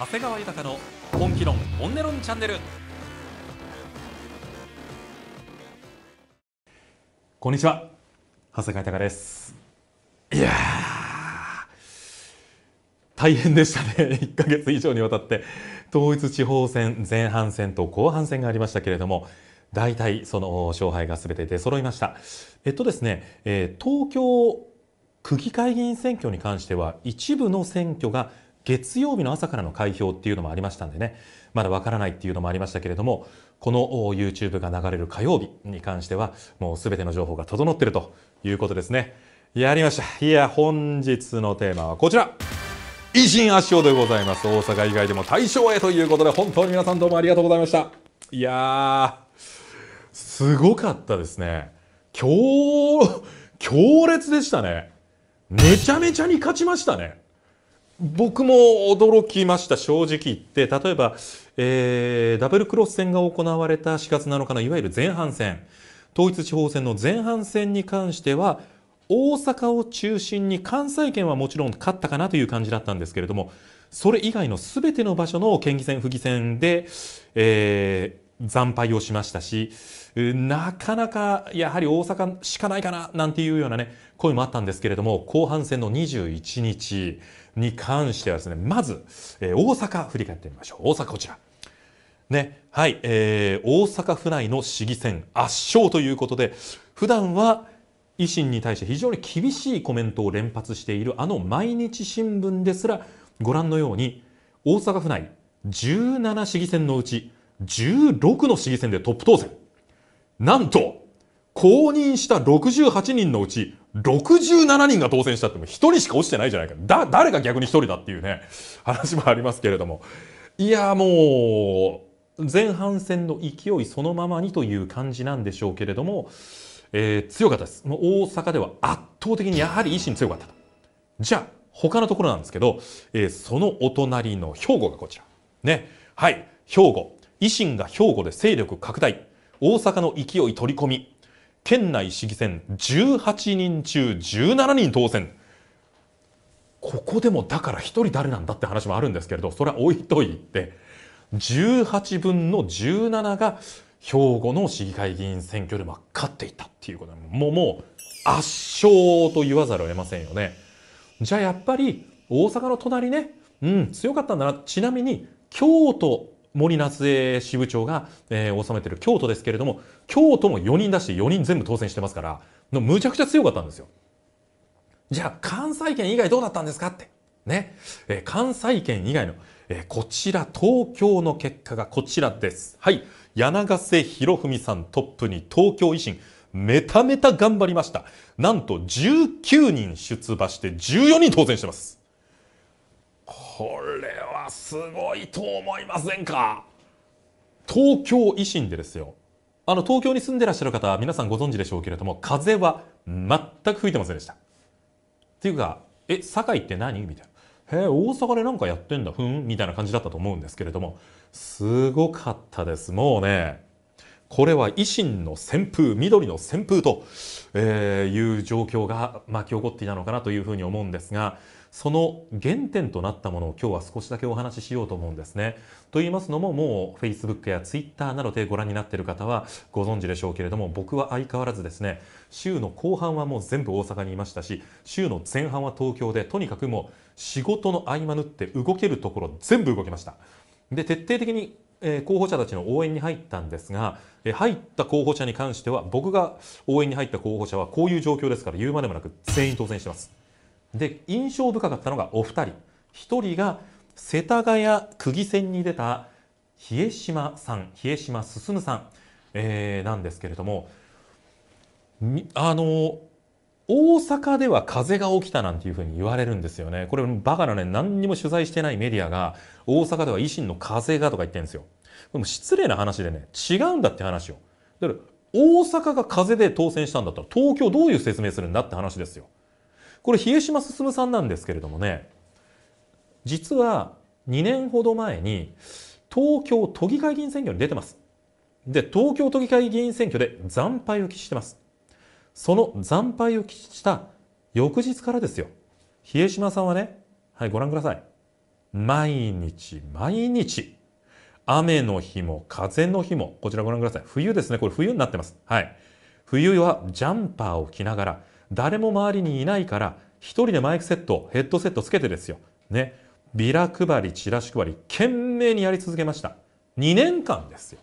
長谷川豊の本気論本音論チャンネルこんにちは長谷川豊ですいや大変でしたね 一か月以上にわたって統一地方選前半戦と後半戦がありましたけれども大体その勝敗がすべて出揃いましたえっとですね、えー、東京区議会議員選挙に関しては一部の選挙が月曜日の朝からの開票っていうのもありましたんでねまだわからないっていうのもありましたけれどもこの YouTube が流れる火曜日に関してはもう全ての情報が整ってるということですねやりましたいや本日のテーマはこちら偉人足尾でございます大阪以外でも大賞へということで本当に皆さんどうもありがとうございましたいやすごかったですね強強烈でしたねめちゃめちゃに勝ちましたね僕も驚きました、正直言って。例えば、えー、ダブルクロス戦が行われた4月7日のいわゆる前半戦、統一地方選の前半戦に関しては、大阪を中心に関西圏はもちろん勝ったかなという感じだったんですけれども、それ以外の全ての場所の県議選、府議選で、えー、惨敗をしましたし、なかなかやはり大阪しかないかななんていうようなね、声もあったんですけれども、後半戦の21日に関してはですね、まず、えー、大阪振り返ってみましょう。大阪こちら。ね、はい、えー、大阪府内の市議選圧勝ということで、普段は維新に対して非常に厳しいコメントを連発しているあの毎日新聞ですら、ご覧のように、大阪府内17市議選のうち、16の市議選でトップ当選。なんと、公認した68人のうち67人が当選したっても1人しか落ちてないじゃないか。だ、誰が逆に1人だっていうね、話もありますけれども。いや、もう、前半戦の勢いそのままにという感じなんでしょうけれども、えー、強かったです。もう大阪では圧倒的にやはり維新強かったと。じゃあ、他のところなんですけど、えー、そのお隣の兵庫がこちら。ね。はい。兵庫。維新が兵庫で勢力拡大、大阪の勢い取り込み、県内市議選18人中17人当選。ここでもだから1人誰なんだって話もあるんですけれど、それは置いといて、18分の17が兵庫の市議会議員選挙で勝っていたっていうこともうもう圧勝と言わざるを得ませんよね。じゃあやっぱり大阪の隣ね、うん、強かったんだな。ちなみに京都森夏江支部長が、えー、治めてる京都ですけれども京都も4人出して4人全部当選してますからのむちゃくちゃ強かったんですよ。じゃあ関西圏以外どうだったんですかってね、えー、関西圏以外の、えー、こちら東京の結果がこちらです。はい柳瀬博文さんトップに東京維新めためた頑張りました。なんと19人出馬して14人当選してます。これすごいと思いませんか東京維新でですよあの東京に住んでらっしゃる方は皆さんご存知でしょうけれども風は全く吹いてませんでした。っていうか「え堺って何?」みたいな「へえ大阪で何かやってんだふん」みたいな感じだったと思うんですけれどもすごかったですもうねこれは維新の旋風緑の旋風と、えいう状況が巻き起こっていたのかなというふうに思うんですが。その原点となったものを今日は少しだけお話ししようと思うんですね。と言いますのももう Facebook や Twitter などでご覧になっている方はご存知でしょうけれども僕は相変わらずですね週の後半はもう全部大阪にいましたし週の前半は東京でとにかくもう仕事の合間縫って動けるところ全部動きました。で徹底的にえ候補者たちの応援に入ったんですが、え入った候補者に関しては僕が応援に入った候補者はこういう状況ですから言うまでもなく全員当選してます。で印象深かったのがお二人一人が世田谷区議選に出た比江島さん比江島進さん、えー、なんですけれどもあの大阪では風が起きたなんていうふうに言われるんですよねこれバカなね何にも取材してないメディアが大阪では維新の風がとか言ってるんですよでも失礼な話でね違うんだって話をだから大阪が風で当選したんだったら東京どういう説明するんだって話ですよこれ比江島進さんなんですけれどもね実は2年ほど前に東京都議会議員選挙に出てますで東京都議会議員選挙で惨敗を喫してますその惨敗を喫した翌日からですよ比江島さんはねはいご覧ください毎日毎日雨の日も風の日もこちらご覧ください冬ですねこれ冬になってますはい冬はジャンパーを着ながら誰も周りにいないから一人でマイクセットヘッドセットつけてですよねビラ配りチラシ配り懸命にやり続けました2年間ですよ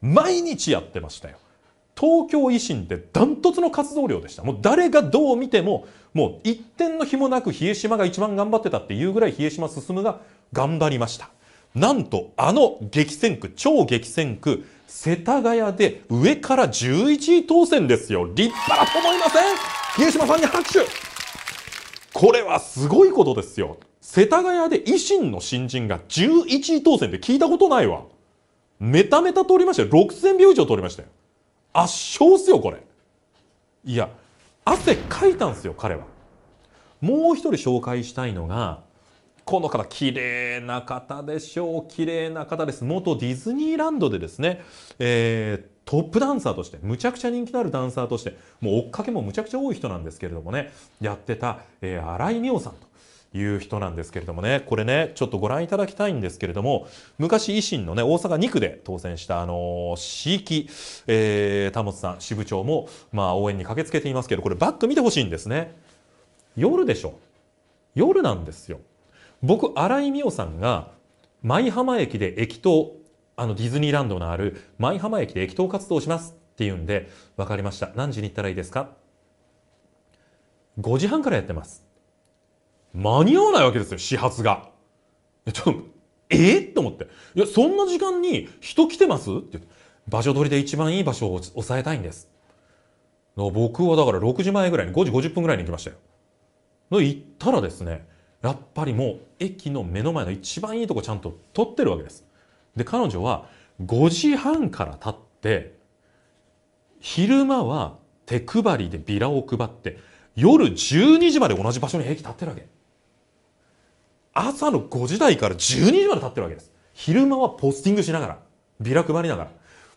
毎日やってましたよ東京維新ってダントツの活動量でしたもう誰がどう見てももう一点の日もなく比江島が一番頑張ってたっていうぐらい比江島進が頑張りましたなんとあの激戦区超激戦区世田谷で上から11位当選ですよ。立派だと思いません江島さんに拍手これはすごいことですよ。世田谷で維新の新人が11位当選って聞いたことないわ。メタメタ通りましたよ。6000票以上通りましたよ。圧勝っすよ、これ。いや、汗かいたんすよ、彼は。もう一人紹介したいのが、この方、綺麗な方でしょう。綺麗な方です。元ディズニーランドでですね、えー、トップダンサーとして、むちゃくちゃ人気のあるダンサーとして、もう追っかけもむちゃくちゃ多い人なんですけれどもね、やってた、えー、新井美桜さんと。いう人なんですけれどもね、これね、ちょっとご覧いただきたいんですけれども、昔維新のね、大阪2区で当選した、あのー、市域、えー、田本さん、支部長も、まあ、応援に駆けつけていますけど、これバック見てほしいんですね。夜でしょ。夜なんですよ。僕新井美桜さんが舞浜駅で駅頭あのディズニーランドのある舞浜駅で駅頭活動しますっていうんでわかりました何時に行ったらいいですか5時半からやってます間に合わないわけですよ始発がちょっとえっ、と思っていやそんな時間に人来てますってって場所取りで一番いい場所を抑えたいんです僕はだから6時前ぐらいに5時50分ぐらいに行きましたよ行ったらですねやっぱりもう駅の目の前の一番いいとこちゃんと撮ってるわけです。で、彼女は5時半から立って、昼間は手配りでビラを配って、夜12時まで同じ場所に駅立ってるわけ。朝の5時台から12時まで立ってるわけです。昼間はポスティングしながら、ビラ配りながら。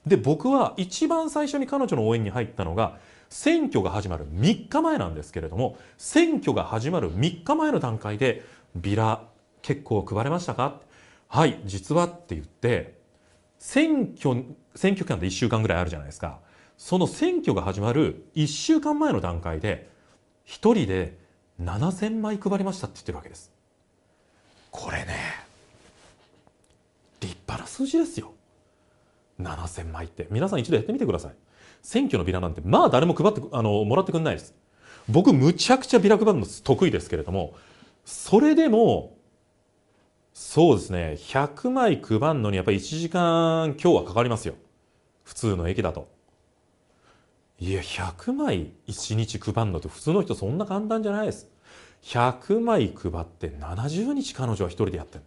で、僕は一番最初に彼女の応援に入ったのが、選挙が始まる3日前なんですけれども選挙が始まる3日前の段階でビラ結構配れましたかはい実はって言って選挙選挙期間で1週間ぐらいあるじゃないですかその選挙が始まる1週間前の段階で1人で7000枚配りましたって言ってるわけですこれね立派な数字ですよ7000枚って皆さん一度やってみてください選挙のビラなんて、まあ誰も配って、あの、もらってくんないです。僕、むちゃくちゃビラ配るの得意ですけれども、それでも、そうですね、100枚配るのにやっぱり1時間今日はかかりますよ。普通の駅だと。いや、100枚1日配るのって普通の人そんな簡単じゃないです。100枚配って70日彼女は一人でやってる。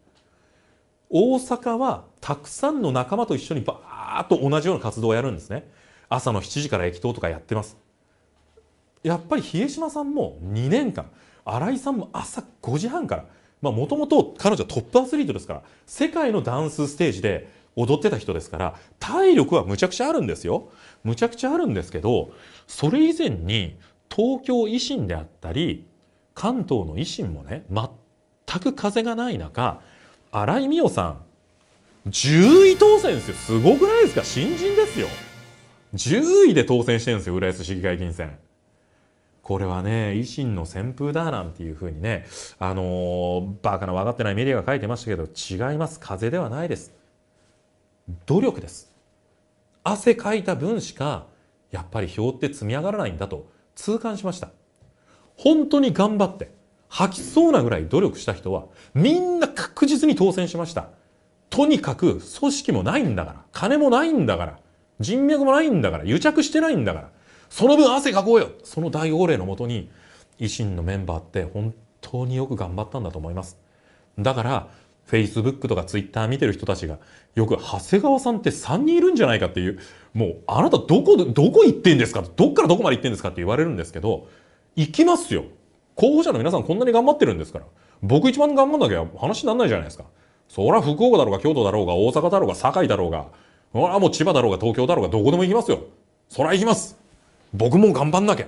大阪はたくさんの仲間と一緒にバーッと同じような活動をやるんですね。朝の7時から駅頭とかやってますやっぱり比江島さんも2年間新井さんも朝5時半からもともと彼女はトップアスリートですから世界のダンスステージで踊ってた人ですから体力はむちゃくちゃあるんですよむちゃくちゃあるんですけどそれ以前に東京維新であったり関東の維新もね全く風がない中新井美桜さん10位当選ですよすごくないですか新人ですよ。10位で当選してるんですよ、浦安市議会議員選。これはね、維新の旋風だなんていうふうにね、あのー、バカな分かってないメディアが書いてましたけど、違います。風ではないです。努力です。汗かいた分しか、やっぱり票って積み上がらないんだと痛感しました。本当に頑張って、吐きそうなぐらい努力した人は、みんな確実に当選しました。とにかく組織もないんだから、金もないんだから、人脈もないんだから、癒着してないんだから、その分汗かこうよその大号令のもとに、維新のメンバーって本当によく頑張ったんだと思います。だから、Facebook とか Twitter 見てる人たちが、よく長谷川さんって3人いるんじゃないかっていう、もうあなたどこ、どこ行ってんですかどっからどこまで行ってんですかって言われるんですけど、行きますよ。候補者の皆さんこんなに頑張ってるんですから。僕一番頑張んなきゃ話になんないじゃないですか。そりゃ福岡だろうが京都だろうが大阪だろうが堺だろうがほらもう千葉だろうが東京だろうがどこでも行きますよ。そら行きます。僕も頑張んなきゃ。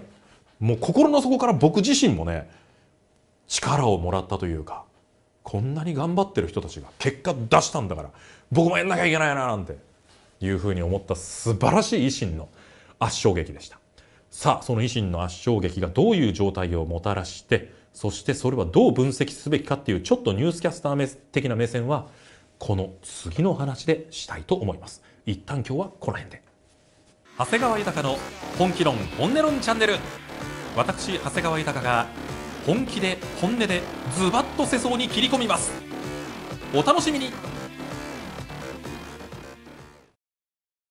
もう心の底から僕自身もね、力をもらったというか、こんなに頑張ってる人たちが結果出したんだから、僕もやんなきゃいけないななんていうふうに思った素晴らしい維新の圧勝劇でした。さあ、その維新の圧勝劇がどういう状態をもたらして、そしてそれはどう分析すべきかっていうちょっとニュースキャスター的な目線は、この次の話でしたいと思います。一旦今日はこの辺で長谷川豊の本気論本音論チャンネル私長谷川豊が本気で本音でズバッと世相に切り込みますお楽しみに